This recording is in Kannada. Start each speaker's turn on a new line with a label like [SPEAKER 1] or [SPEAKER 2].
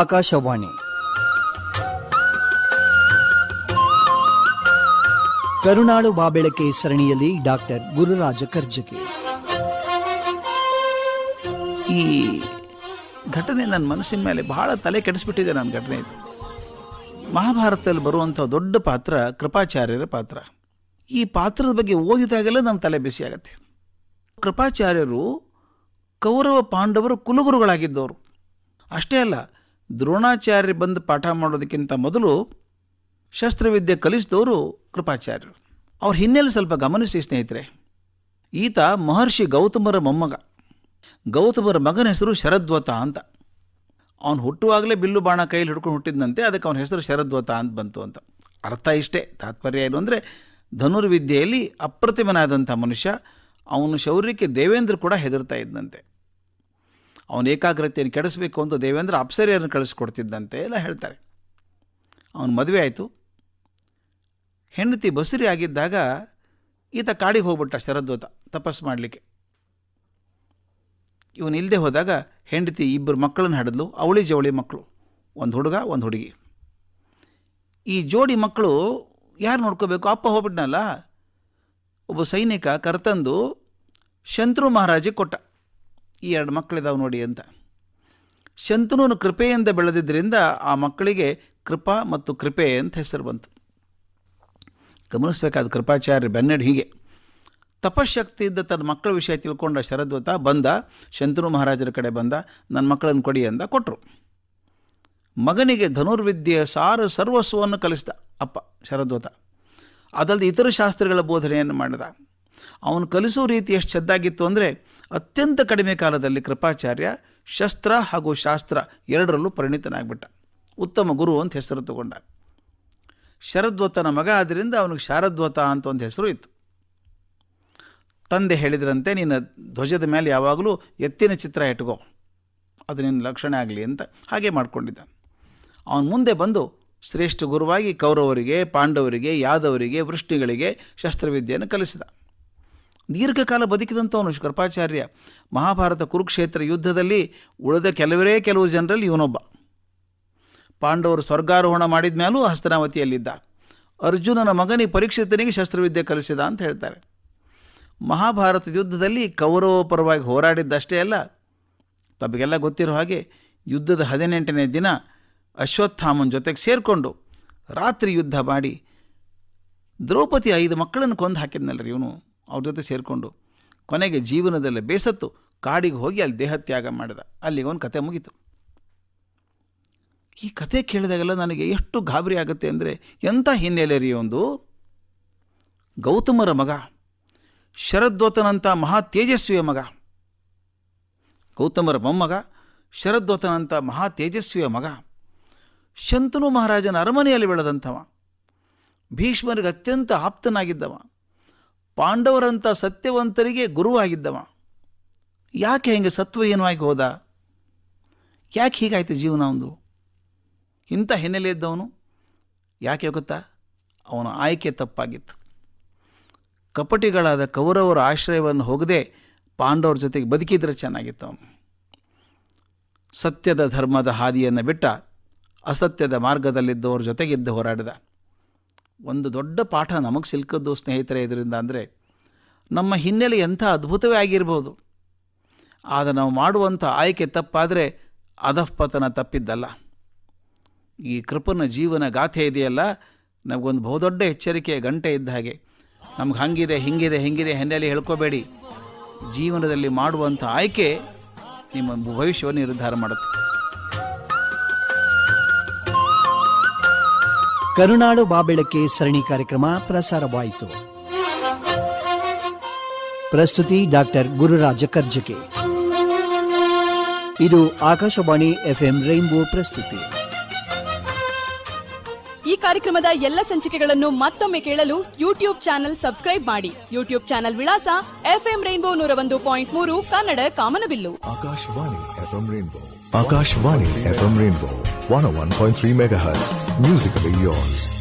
[SPEAKER 1] ಆಕಾಶವಾಣಿ ಕರುಣಾಳು ಬಾಬೆಳಕೆ ಸರಣಿಯಲ್ಲಿ ಡಾಕ್ಟರ್ ಗುರುರಾಜ ಕರ್ಜಗಿ ಈ ಘಟನೆ ನನ್ನ ಮನಸ್ಸಿನ ಮೇಲೆ ಬಹಳ ತಲೆ ಕೆಡಿಸ್ಬಿಟ್ಟಿದೆ ನನ್ನ ಘಟನೆ ಇದು ಮಹಾಭಾರತದಲ್ಲಿ ಬರುವಂತಹ ದೊಡ್ಡ ಪಾತ್ರ ಕೃಪಾಚಾರ್ಯರ ಪಾತ್ರ ಈ ಪಾತ್ರದ ಬಗ್ಗೆ ಓದಿದಾಗೆಲ್ಲ ನಮ್ಮ ತಲೆ ಬಿಸಿ ಆಗತ್ತೆ ಕೃಪಾಚಾರ್ಯರು ಕೌರವ ಪಾಂಡವರು ಕುಲಗುರುಗಳಾಗಿದ್ದವರು ಅಷ್ಟೇ ಅಲ್ಲ ದ್ರೋಣಾಚಾರ್ಯರು ಬಂದು ಪಾಠ ಮಾಡೋದಕ್ಕಿಂತ ಮೊದಲು ಶಸ್ತ್ರವಿದ್ಯೆ ಕಲಿಸಿದವರು ಕೃಪಾಚಾರ್ಯರು ಅವ್ರ ಹಿನ್ನೆಲೆ ಸ್ವಲ್ಪ ಗಮನಿಸಿ ಸ್ನೇಹಿತರೆ ಈತ ಮಹರ್ಷಿ ಗೌತಮರ ಮೊಮ್ಮಗ ಗೌತಮರ ಮಗನ ಹೆಸರು ಶರದ್ವತ ಅಂತ ಅವನು ಹುಟ್ಟುವಾಗಲೇ ಬಿಲ್ಲು ಬಾಣ ಕೈಯಲ್ಲಿ ಹಿಡ್ಕೊಂಡು ಹುಟ್ಟಿದ್ನಂತೆ ಅದಕ್ಕೆ ಅವನ ಹೆಸರು ಶರದ್ವತ ಅಂತ ಬಂತು ಅಂತ ಅರ್ಥ ಇಷ್ಟೇ ತಾತ್ಪರ್ಯ ಏನು ಅಂದರೆ ಧನುರ್ವಿದ್ಯೆಯಲ್ಲಿ ಅಪ್ರತಿಮನಾದಂಥ ಮನುಷ್ಯ ಅವನು ಶೌರ್ಯಕ್ಕೆ ದೇವೇಂದ್ರ ಕೂಡ ಹೆದರ್ತಾ ಇದ್ದಂತೆ ಅವನ ಏಕಾಗ್ರತೆಯನ್ನು ಕೆಡಿಸಬೇಕು ಅಂತ ದೇವೇಂದ್ರ ಅಪ್ಸರ್ಯರನ್ನು ಕಳಿಸ್ಕೊಡ್ತಿದ್ದಂತೆ ಎಲ್ಲ ಹೇಳ್ತಾರೆ ಅವನು ಮದುವೆ ಆಯಿತು ಹೆಂಡತಿ ಬಸುರಿ ಆಗಿದ್ದಾಗ ಈತ ಕಾಡಿಗೆ ಹೋಗ್ಬಿಟ್ಟ ಶರದ್ವತ ತಪಸ್ಸು ಮಾಡಲಿಕ್ಕೆ ಇವನು ಇಲ್ಲದೆ ಹೋದಾಗ ಹೆಂಡತಿ ಇಬ್ಬರು ಮಕ್ಕಳನ್ನು ಹಡಿದ್ಲು ಅವಳಿ ಜವಳಿ ಮಕ್ಕಳು ಒಂದು ಹುಡುಗ ಒಂದು ಹುಡುಗಿ ಈ ಜೋಡಿ ಮಕ್ಕಳು ಯಾರು ನೋಡ್ಕೋಬೇಕು ಅಪ್ಪ ಹೋಗ್ಬಿಟ್ನಲ್ಲ ಒಬ್ಬ ಸೈನಿಕ ಕರ್ತಂದು ಶಂತ್ರು ಮಹಾರಾಜಿಗೆ ಕೊಟ್ಟ ಈ ಎರಡು ಮಕ್ಕಳಿದ್ದಾವೆ ನೋಡಿ ಅಂತ ಶಂತನೂನು ಕೃಪೆಯಿಂದ ಬೆಳೆದಿದ್ದರಿಂದ ಆ ಮಕ್ಕಳಿಗೆ ಕೃಪಾ ಮತ್ತು ಕೃಪೆ ಅಂತ ಹೆಸರು ಬಂತು ಗಮನಿಸಬೇಕಾದ ಕೃಪಾಚಾರ್ಯ ಬೆನ್ನಡಿ ಹೀಗೆ ತಪಶಕ್ತಿ ಇದ್ದ ತನ್ನ ಮಕ್ಕಳ ವಿಷಯ ತಿಳ್ಕೊಂಡ ಶರದ್ವತ ಬಂದ ಶಂತನು ಮಹಾರಾಜರ ಕಡೆ ಬಂದ ನನ್ನ ಮಕ್ಕಳನ್ನು ಕೊಡಿ ಅಂದ ಕೊಟ್ಟರು ಮಗನಿಗೆ ಧನುರ್ವಿದ್ಯೆಯ ಸಾರ ಸರ್ವಸ್ವವನ್ನು ಕಲಿಸಿದ ಅಪ್ಪ ಶರದ್ವತ ಅದಲ್ಲದೆ ಇತರ ಶಾಸ್ತ್ರಗಳ ಬೋಧನೆಯನ್ನು ಮಾಡಿದ ಅವನು ಕಲಿಸೋ ರೀತಿ ಎಷ್ಟು ಚೆದ್ದಾಗಿತ್ತು ಅಂದರೆ ಅತ್ಯಂತ ಕಡಿಮೆ ಕಾಲದಲ್ಲಿ ಕೃಪಾಚಾರ್ಯ ಶಸ್ತ್ರ ಹಾಗೂ ಶಾಸ್ತ್ರ ಎರಡರಲ್ಲೂ ಪರಿಣಿತನಾಗ್ಬಿಟ್ಟ ಉತ್ತಮ ಗುರು ಅಂತ ಹೆಸರು ತಗೊಂಡ ಶರದ್ವತನ ಮಗ ಆದ್ದರಿಂದ ಅವನಿಗೆ ಶಾರದ್ವತ ಅಂತ ಒಂದು ಹೆಸರು ಇತ್ತು ತಂದೆ ಹೇಳಿದ್ರಂತೆ ನಿನ್ನ ಧ್ವಜದ ಮೇಲೆ ಯಾವಾಗಲೂ ಎತ್ತಿನ ಚಿತ್ರ ಇಟ್ಕೋ ಅದು ನಿನ್ನ ಲಕ್ಷಣ ಆಗಲಿ ಅಂತ ಹಾಗೆ ಮಾಡಿಕೊಂಡಿದ್ದ ಅವನು ಮುಂದೆ ಬಂದು ಶ್ರೇಷ್ಠ ಗುರುವಾಗಿ ಕೌರವರಿಗೆ ಪಾಂಡವರಿಗೆ ಯಾದವರಿಗೆ ವೃಷ್ಣಿಗಳಿಗೆ ಶಸ್ತ್ರವಿದ್ಯೆಯನ್ನು ಕಲಿಸಿದ ದೀರ್ಘಕಾಲ ಬದುಕಿದಂಥವನು ಶಂಕರಾಚಾರ್ಯ ಮಹಾಭಾರತ ಕುರುಕ್ಷೇತ್ರ ಯುದ್ಧದಲ್ಲಿ ಉಳಿದ ಕೆಲವರೇ ಕೆಲವು ಜನರಲ್ಲಿ ಇವನೊಬ್ಬ ಪಾಂಡವರು ಸ್ವರ್ಗಾರೋಹಣ ಮಾಡಿದ ಮೇಲೂ ಹಸ್ತನಾವತಿಯಲ್ಲಿದ್ದ ಅರ್ಜುನನ ಮಗನಿಗೆ ಪರೀಕ್ಷಿತನಿಗೆ ಶಸ್ತ್ರವಿದ್ಯೆ ಕಲಿಸಿದ ಅಂತ ಹೇಳ್ತಾರೆ ಮಹಾಭಾರತ ಯುದ್ಧದಲ್ಲಿ ಕೌರವ ಪರವಾಗಿ ಹೋರಾಡಿದ್ದಷ್ಟೇ ಅಲ್ಲ ತಮಗೆಲ್ಲ ಗೊತ್ತಿರೋ ಹಾಗೆ ಯುದ್ಧದ ಹದಿನೆಂಟನೇ ದಿನ ಅಶ್ವತ್ಥಾಮನ ಜೊತೆಗೆ ಸೇರಿಕೊಂಡು ರಾತ್ರಿ ಯುದ್ಧ ಮಾಡಿ ದ್ರೌಪದಿ ಐದು ಮಕ್ಕಳನ್ನು ಕೊಂದು ಹಾಕಿದ್ನಲ್ರಿ ಇವನು ಅವ್ರ ಜೊತೆ ಸೇರಿಕೊಂಡು ಕೊನೆಗೆ ಜೀವನದಲ್ಲಿ ಬೇಸತ್ತು ಕಾಡಿಗೆ ಹೋಗಿ ಅಲ್ಲಿ ದೇಹ ತ್ಯಾಗ ಮಾಡಿದ ಅಲ್ಲಿಗೆ ಒಂದು ಕತೆ ಮುಗೀತು ಈ ಕತೆ ಕೇಳಿದಾಗೆಲ್ಲ ನನಗೆ ಎಷ್ಟು ಗಾಬರಿ ಆಗುತ್ತೆ ಅಂದರೆ ಎಂಥ ಹಿನ್ನೆಲೆ ರೀ ಒಂದು ಗೌತಮರ ಮಗ ಶರದ್ವತನಂಥ ಮಹಾ ತೇಜಸ್ವಿಯ ಮಗ ಗೌತಮರ ಮೊಮ್ಮಗ ಶರದ್ವತನಂಥ ಮಹಾ ತೇಜಸ್ವಿಯ ಮಗ ಶಂತನು ಮಹಾರಾಜನ ಅರಮನೆಯಲ್ಲಿ ಬೆಳೆದಂಥವ ಭೀಷ್ಮರಿಗೆ ಅತ್ಯಂತ ಆಪ್ತನಾಗಿದ್ದವ ಪಾಂಡವರಂಥ ಸತ್ಯವಂತರಿಗೆ ಗುರುವಾಗಿದ್ದವ ಯಾಕೆ ಹೆಂಗೆ ಸತ್ವ ಆಗಿ ಹೋದ ಯಾಕೆ ಹೀಗಾಯ್ತು ಜೀವನ ಒಂದು ಇಂಥ ಹಿನ್ನೆಲೆ ಇದ್ದವನು ಯಾಕೆ ಗೊತ್ತಾ ಅವನ ಆಯ್ಕೆ ತಪ್ಪಾಗಿತ್ತು ಕಪಟಿಗಳಾದ ಕೌರವರ ಆಶ್ರಯವನ್ನು ಹೋಗದೆ ಪಾಂಡವರ ಜೊತೆಗೆ ಬದುಕಿದ್ರೆ ಚೆನ್ನಾಗಿತ್ತು ಅವನು ಸತ್ಯದ ಧರ್ಮದ ಹಾದಿಯನ್ನು ಬಿಟ್ಟ ಅಸತ್ಯದ ಮಾರ್ಗದಲ್ಲಿದ್ದವ್ರ ಜೊತೆಗಿದ್ದು ಹೋರಾಡಿದ ಒಂದು ದೊಡ್ಡ ಪಾಠ ನಮಗೆ ಸಿಲ್ಕದ್ದು ಸ್ನೇಹಿತರೆ ಇದರಿಂದ ಅಂದರೆ ನಮ್ಮ ಹಿನ್ನೆಲೆ ಎಂಥ ಅದ್ಭುತವೇ ಆಗಿರ್ಬೋದು ಆದರೆ ನಾವು ಮಾಡುವಂಥ ಆಯ್ಕೆ ತಪ್ಪಾದರೆ ಅಧಃಪತನ ತಪ್ಪಿದ್ದಲ್ಲ ಈ ಕೃಪನ ಜೀವನ ಗಾಥೆ ಇದೆಯಲ್ಲ ನಮಗೊಂದು ಬಹುದೊಡ್ಡ ಎಚ್ಚರಿಕೆಯ ಗಂಟೆ ಇದ್ದ ಹಾಗೆ ನಮ್ಗೆ ಹಂಗಿದೆ ಹಿಂಗಿದೆ ಹಿಂಗಿದೆ ಹಿನ್ನೆಲೆ ಹೇಳ್ಕೋಬೇಡಿ ಜೀವನದಲ್ಲಿ ಮಾಡುವಂಥ ಆಯ್ಕೆ ನಿಮ್ಮ ಭವಿಷ್ಯವನ್ನು ನಿರ್ಧಾರ ಮಾಡುತ್ತೆ ಕರುನಾಡು ಬಾಬೆಳಕೆ ಸರಣಿ ಕಾರ್ಯಕ್ರಮ ಪ್ರಸಾರವಾಯಿತು ಪ್ರಸ್ತುತಿ ಡಾಕ್ಟರ್ ಗುರುರಾಜ ಕರ್ಜಕೆ ಇದು ಆಕಾಶವಾಣಿ ಎಫ್ಎಂ ರೈನ್ಬೋ ಪ್ರಸ್ತುತಿ ಈ ಕಾರ್ಯಕ್ರಮದ ಎಲ್ಲ ಸಂಚಿಕೆಗಳನ್ನು ಮತ್ತೊಮ್ಮೆ ಕೇಳಲು ಯೂಟ್ಯೂಬ್ ಚಾನೆಲ್ ಸಬ್ಸ್ಕ್ರೈಬ್ ಮಾಡಿ ಯೂಟ್ಯೂಬ್ ಚಾನೆಲ್ ವಿಳಾಸ ಎಫ್ಎಂ ರೈನ್ಬೋ ನೂರ ಒಂದು ಪಾಯಿಂಟ್ ಮೂರು ಕನ್ನಡ ಕಾಮನಬಿಲ್ಲು Akashvani FM Rainbow Akashvani FM Rainbow 101.3 MHz. Musically yours.